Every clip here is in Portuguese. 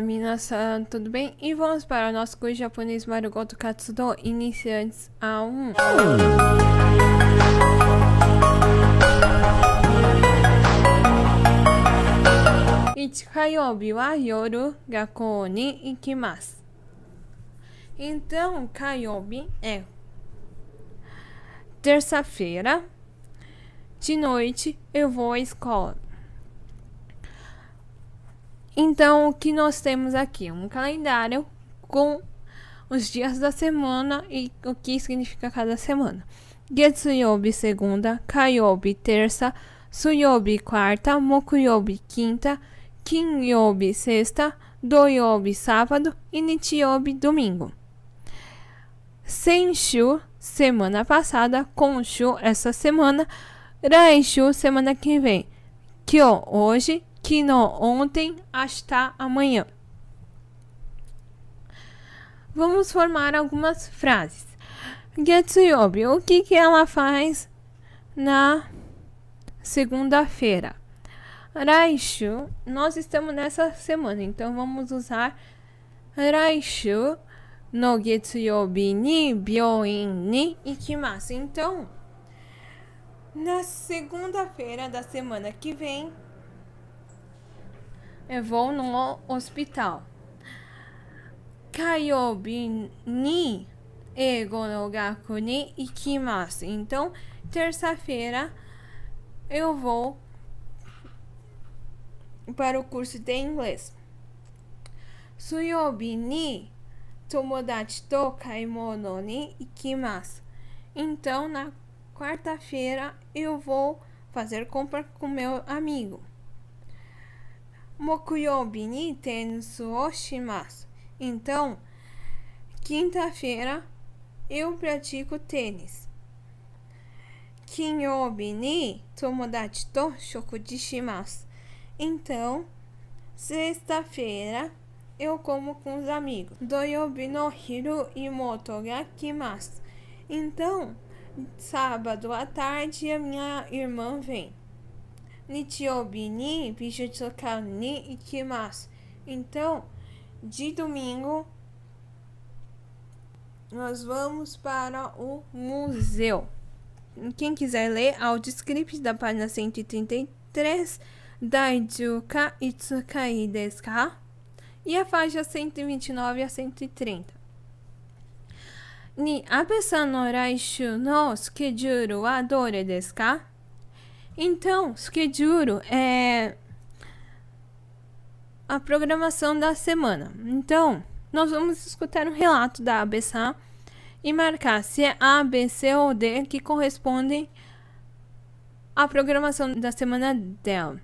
Minasan, tudo bem? E vamos para o nosso curso japonês Marugoto Katsudo Iniciantes A1. Ichikayobi wa yoru gakou ni ikimasu. Então, kayobi é terça-feira. De noite eu vou à escola. Então, o que nós temos aqui? Um calendário com os dias da semana e o que significa cada semana. Getsuyobi, segunda, Kayobi, terça, Suyobi, quarta, Mokuyobi, quinta, Kinyobi, sexta, Doyobi, sábado e Nichiyobi, domingo. Senshu, semana passada, Konshu, essa semana, Raishu, semana que vem, Kyo, hoje que no ontem, hasta tá amanhã. Vamos formar algumas frases. Getsuyobi, o que, que ela faz na segunda-feira? Raishu, nós estamos nessa semana, então vamos usar Raishu no Getsuyobi ni Byoin ni Ikimasu. Então, na segunda-feira da semana que vem, eu vou no hospital. Kaiobi ni ego no gaku ni ikimasu. Então, terça-feira eu vou para o curso de inglês. Suyobi ni tomodachi to kaimono ni ikimasu. Então, na quarta-feira eu vou fazer compra com meu amigo. Mokuyobi ni tensu o shimasu. Então, quinta-feira eu pratico tênis. Kinyobi ni tomodachi to shokuji shimasu. Então, sexta-feira eu como com os amigos. Doyobi no hiru imoto ga kimasu. Então, sábado à tarde a minha irmã vem. 日曜日に美術館に行きます。Então, de domingo, nós vamos para o museu. Quem quiser ler ao script da página 133, Daijuka Itsukai desu E a faixa 129 a 130. に、安倍さんの来週のスケジュールはどれですか então, Schedule é a programação da semana. Então, nós vamos escutar um relato da ABSA e marcar se é A, B, C ou D que correspondem à programação da semana dela.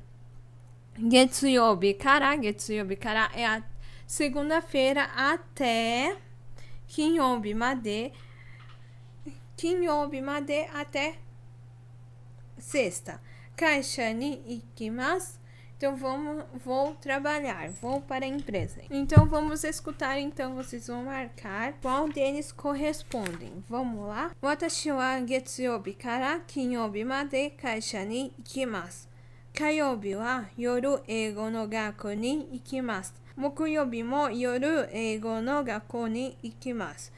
Getsuyobi Kara, Getsuyobi Kara é a segunda-feira até Kinyobi Made, Kinyobi Made até Sexta. Kaishani ikimasu. Então vamos, vou trabalhar, vou para a empresa. Então vamos escutar, então vocês vão marcar qual deles correspondem. Vamos lá? Watashi wa getsuyobi kara kinyobi made kaisha ni ikimasu. Kayobi wa yoru eigo no gaku ni ikimasu. Mokuyobi mo yoru eigo no gaku ni ikimasu.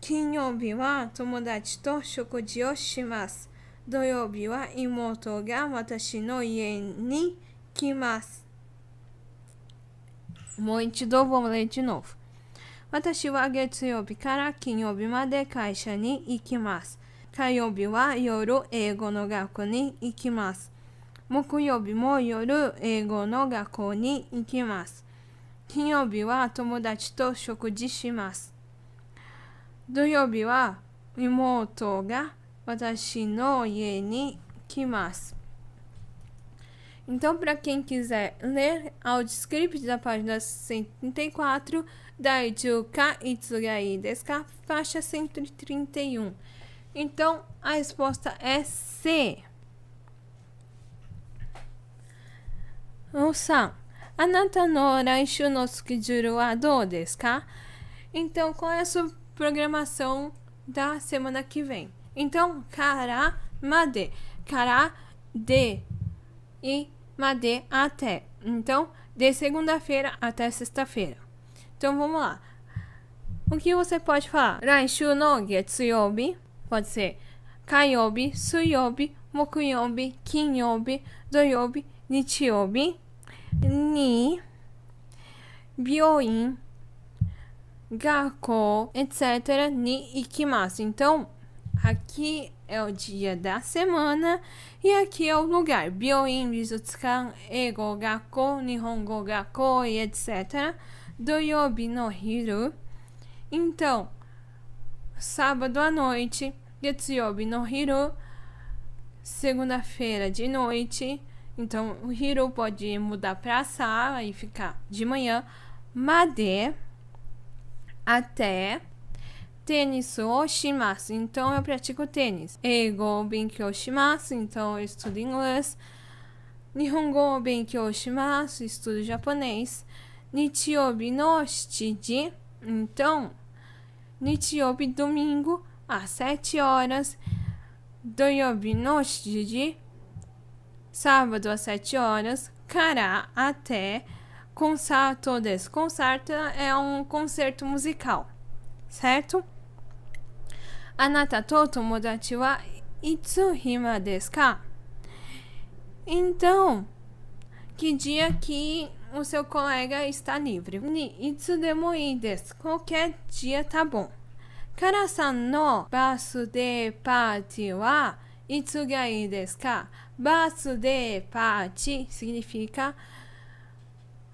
Kinyobi wa tomodachi to shokuji o shimasu. 土曜日は妹が私の家に来ます。もう一度、ボレジノフ。私は月曜日から金曜日まで会社に行きます。火曜日は夜英語の学校に行きます。木曜日も夜英語の学校に行きます。金曜日は友達と食事します。土曜日は妹が Watashi no ie kimasu. Então, para quem quiser ler ao script da página 134, Daijuka Itsugai Deska, faixa 131. Então, a resposta é C. Ouça. Anata no raishu no sukijuru wa dou desu ka? Então, qual é a sua programação da semana que vem? Então, made, kara de e made até. Então, de segunda-feira até sexta-feira. Então, vamos lá. O que você pode falar? Raishu no getsuyobi. Pode ser kaiobi, suyobi, mokuyobi, kinyobi, doyobi, nichiobi. Ni, bioin, gakko, etc. Ni ikimasu. Então, Aqui é o dia da semana e aqui é o lugar. Bioin, Bizutsukan, Ego, Gakko, Nihongo, Gakko e etc. Doyobi no Hiru. Então, sábado à noite, Getsuyobi no Hiru. Segunda-feira de noite. Então, o Hiru pode mudar para sala e ficar de manhã. Made até tênis oshimasu, Então eu pratico tênis. Eigo benkyou é shimasu. Então eu estudo inglês. Nihongo benkyou é shimasu. Estudo japonês. Nichiobi no di, Então, Nichiobi domingo às 7 horas. Doyobi no di, Sábado às 7 horas. Kara até concerto des. Concerto é um concerto musical, certo? あなたと友達はいつ暇ですか Então, que dia que o seu colega está livre? Qualquer dia tá bom. カラさんのバースデーパーティーはいつがいいですかバースデーパーティー significa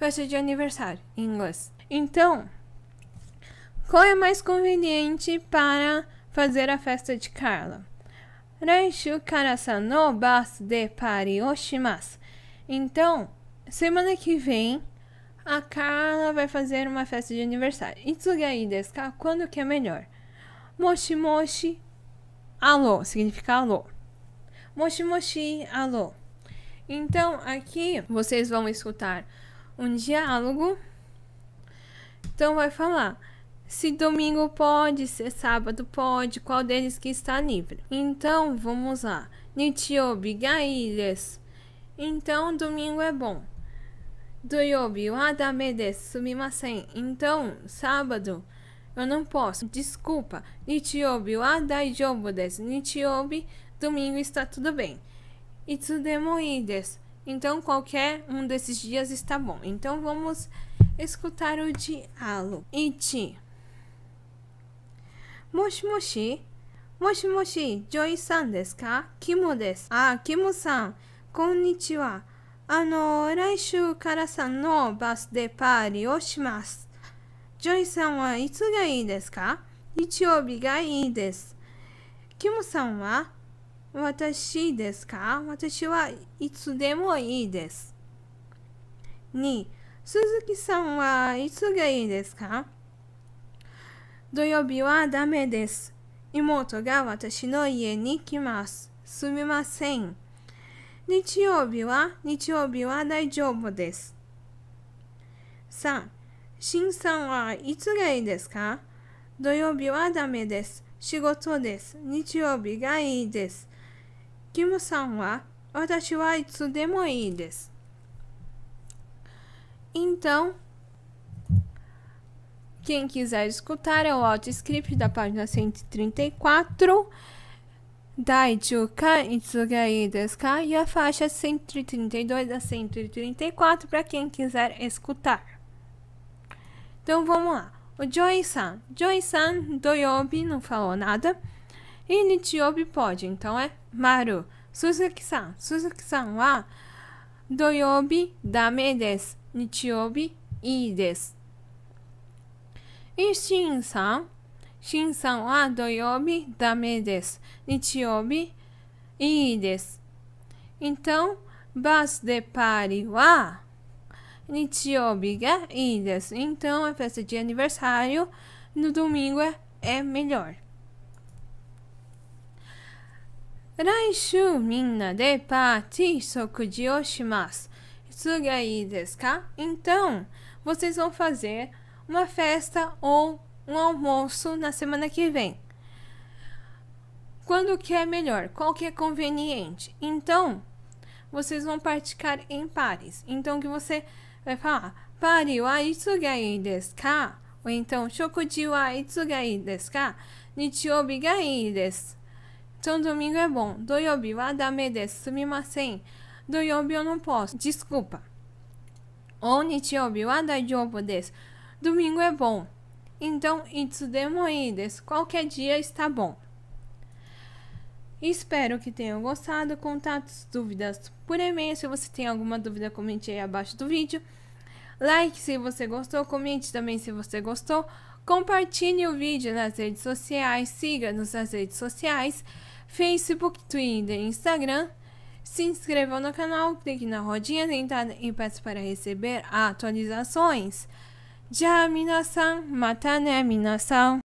festa de aniversário em inglês. Então, qual é mais conveniente para fazer a festa de Carla. Reishu karasa bas de pariyoshimasu. Então, semana que vem, a Carla vai fazer uma festa de aniversário. Itsugai desu ka? Quando que é melhor? Moshi moshi, alô, significa alô. Moshi moshi, alô. Então, aqui vocês vão escutar um diálogo. Então, vai falar. Se domingo pode, se sábado pode, qual deles que está livre? Então, vamos lá. Nitiobi ga Então, domingo é bom. Doyobi wa sumimasen. Então, sábado eu não posso. Desculpa. Nitiobi wa Nitiobi. domingo está tudo bem. Itsudemoides. Então, qualquer um desses dias está bom. Então, vamos escutar o diálogo. Iti もしもしもしもし、ジョイさんですかキムです。あ、キムさん、こんにちは。あの、来週からさんのバスでパーリをします。ジョイさんはいつがいいですか日曜日がいいです。キムさんは私ですか私はいつでもいいです。2、鈴木さんはいつがいいですか土曜日はダメです。妹が私の家に来ます。すみません。日曜日は、日曜日は大丈夫です。3、しんさんはいつがいいですか土曜日はダメです。仕事です。日曜日がいいです。キムさんは、私はいつでもいいです。Então, Quem quiser escutar é o audio-script da página 134 Dai Chuka Itsugai Deska e a faixa 132 a 134 para quem quiser escutar. Então vamos lá. O Joy-san. Joy-san Doyobi não falou nada. E Nichiobi pode, então é Maru. Suzuki-san. Suzuki-san wa Doyobi dame desu. Nichiobi ii desu. E Shin-san? Shin-san wa doyobi dame desu. Nichiyobi ii Então, bas de pari wa nichiyobi ga ii Então, a é festa de aniversário no domingo é, melhor. de é melhor. 来週みんなでパーティー即時をします。Isso aí, ka? Então, vocês vão fazer uma festa ou um almoço na semana que vem. Quando que é melhor? Qual que é conveniente? Então, vocês vão praticar em pares. Então, que você vai falar pare wa itsugai desu ka? Ou então, shokuji wa itsugai desu ka? Nichiobi ga ii desu. Então, domingo é bom. Doyobi wa dame desu. Sumimasen. Doyobi eu não posso. Desculpa. Ou nichiobi wa daijoubu desu. Domingo é bom. Então, Itsudemoi desu. Qualquer dia está bom. Espero que tenham gostado. Contatos, dúvidas por e-mail. Se você tem alguma dúvida, comente aí abaixo do vídeo. Like se você gostou, comente também se você gostou. Compartilhe o vídeo nas redes sociais, siga-nos nas redes sociais, Facebook, Twitter e Instagram. Se inscreva no canal, clique na rodinha dentada e peça para receber atualizações. じゃあ皆さん、またね皆さん。